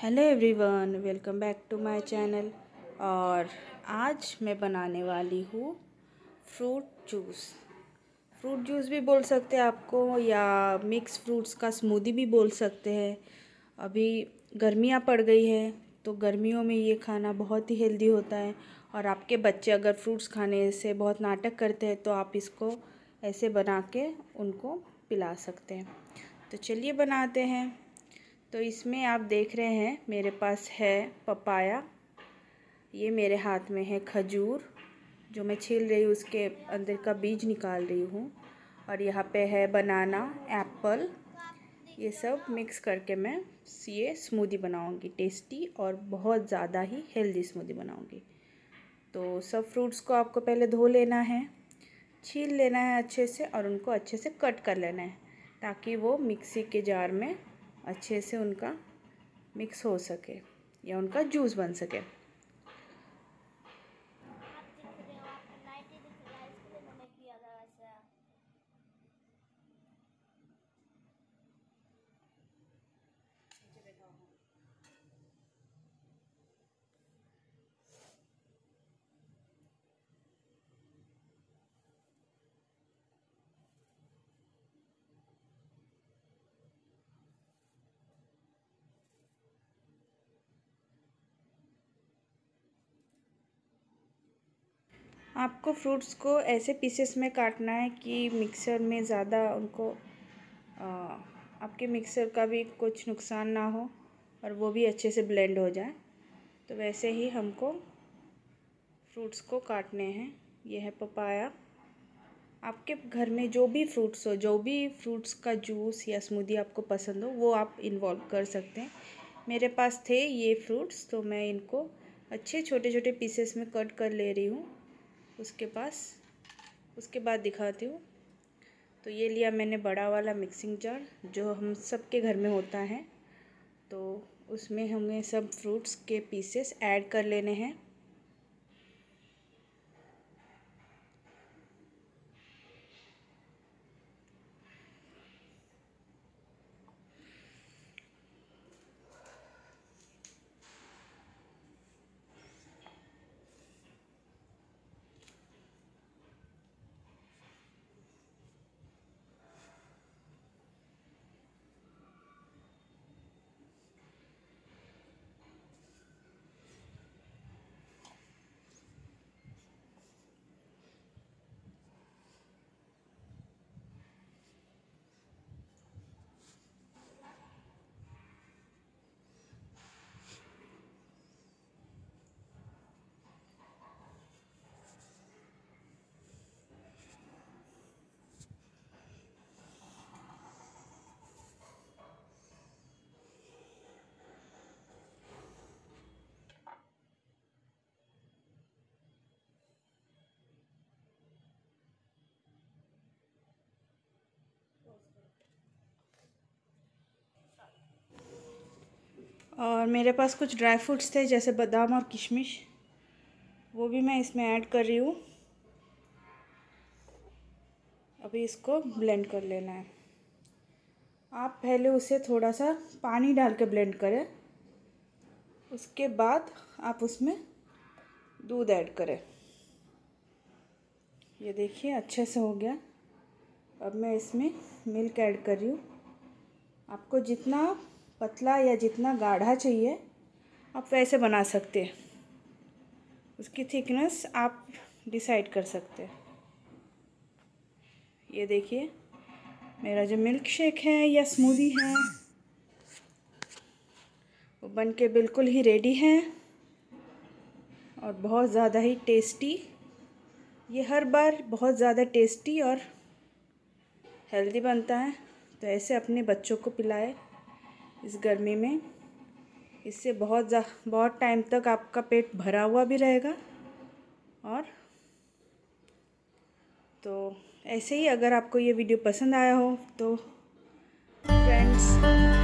hello everyone welcome back to my channel और आज मैं बनाने वाली हूँ फ्रूट जूस फ्रूट जूस भी बोल सकते हैं आपको या मिक्स फ्रूट्स का स्मूदी भी बोल सकते हैं अभी गर्मियाँ पड़ गई है तो गर्मियों में ये खाना बहुत ही हेल्दी होता है और आपके बच्चे अगर फ्रूट्स खाने से बहुत नाटक करते हैं तो आप इसको ऐसे बना के उनको पिला सकते हैं तो चलिए बनाते हैं तो इसमें आप देख रहे हैं मेरे पास है पपाया ये मेरे हाथ में है खजूर जो मैं छील रही हूँ उसके अंदर का बीज निकाल रही हूँ और यहाँ पे है बनाना एप्पल ये सब मिक्स करके मैं ये स्मूदी बनाऊँगी टेस्टी और बहुत ज़्यादा ही हेल्दी स्मूदी बनाऊँगी तो सब फ्रूट्स को आपको पहले धो लेना है छील लेना है अच्छे से और उनको अच्छे से कट कर लेना है ताकि वो मिक्सी के जार में अच्छे से उनका मिक्स हो सके या उनका जूस बन सके आपको फ्रूट्स को ऐसे पीसेस में काटना है कि मिक्सर में ज़्यादा उनको आ, आपके मिक्सर का भी कुछ नुकसान ना हो और वो भी अच्छे से ब्लेंड हो जाए तो वैसे ही हमको फ्रूट्स को काटने हैं यह है पपाया आपके घर में जो भी फ्रूट्स हो जो भी फ्रूट्स का जूस या स्मूदी आपको पसंद हो वो आप इन्वॉल्व कर सकते हैं मेरे पास थे ये फ्रूट्स तो मैं इनको अच्छे छोटे छोटे पीसेस में कट कर ले रही हूँ उसके पास उसके बाद दिखाती हूँ तो ये लिया मैंने बड़ा वाला मिक्सिंग जार जो हम सब के घर में होता है तो उसमें हमें सब फ्रूट्स के पीसेस ऐड कर लेने हैं और मेरे पास कुछ ड्राई फ्रूट्स थे जैसे बादाम और किशमिश वो भी मैं इसमें ऐड कर रही हूँ अभी इसको ब्लेंड कर लेना है आप पहले उसे थोड़ा सा पानी डाल के ब्लेंड करें उसके बाद आप उसमें दूध ऐड करें ये देखिए अच्छे से हो गया अब मैं इसमें मिल्क ऐड कर रही हूँ आपको जितना पतला या जितना गाढ़ा चाहिए आप वैसे बना सकते हैं उसकी थिकनेस आप डिसाइड कर सकते हैं ये देखिए मेरा जो मिल्क शेक है या स्मूदी है वो बन के बिल्कुल ही रेडी है और बहुत ज़्यादा ही टेस्टी ये हर बार बहुत ज़्यादा टेस्टी और हेल्दी बनता है तो ऐसे अपने बच्चों को पिलाएं इस गर्मी में इससे बहुत बहुत टाइम तक आपका पेट भरा हुआ भी रहेगा और तो ऐसे ही अगर आपको ये वीडियो पसंद आया हो तो फ्रेंड्स